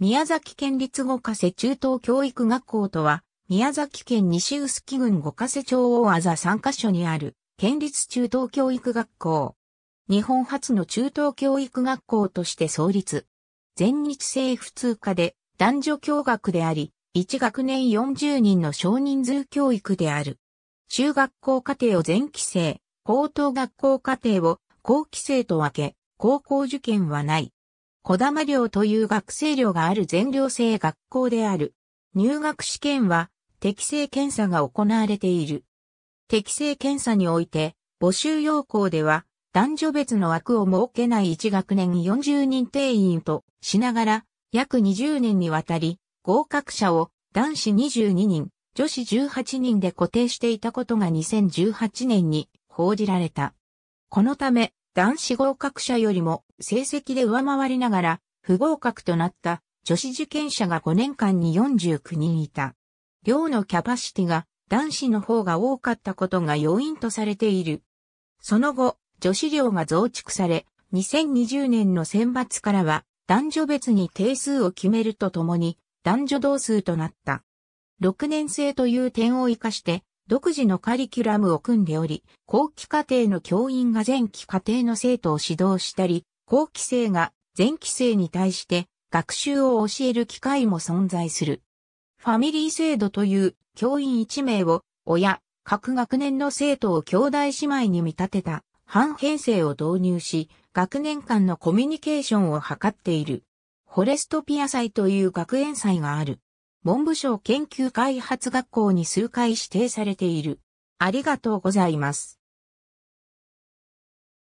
宮崎県立五ヶ瀬中等教育学校とは、宮崎県西臼杵郡五ヶ瀬町大あざ3カ所にある、県立中等教育学校。日本初の中等教育学校として創立。全日制普通科で男女教学であり、1学年40人の少人数教育である。中学校課程を全規制、高等学校課程を後期制と分け、高校受験はない。小玉寮という学生寮がある全寮制学校である。入学試験は適正検査が行われている。適正検査において、募集要項では、男女別の枠を設けない1学年40人定員としながら、約20年にわたり、合格者を男子22人、女子18人で固定していたことが2018年に報じられた。このため、男子合格者よりも成績で上回りながら不合格となった女子受験者が5年間に49人いた。寮のキャパシティが男子の方が多かったことが要因とされている。その後、女子寮が増築され、2020年の選抜からは男女別に定数を決めるとともに男女同数となった。6年生という点を活かして独自のカリキュラムを組んでおり、後期課程の教員が前期課程の生徒を指導したり、後期生が前期生に対して学習を教える機会も存在する。ファミリー制度という教員1名を親、各学年の生徒を兄弟姉妹に見立てた半編成を導入し、学年間のコミュニケーションを図っている。フォレストピア祭という学園祭がある。文部省研究開発学校に数回指定されている。ありがとうございます。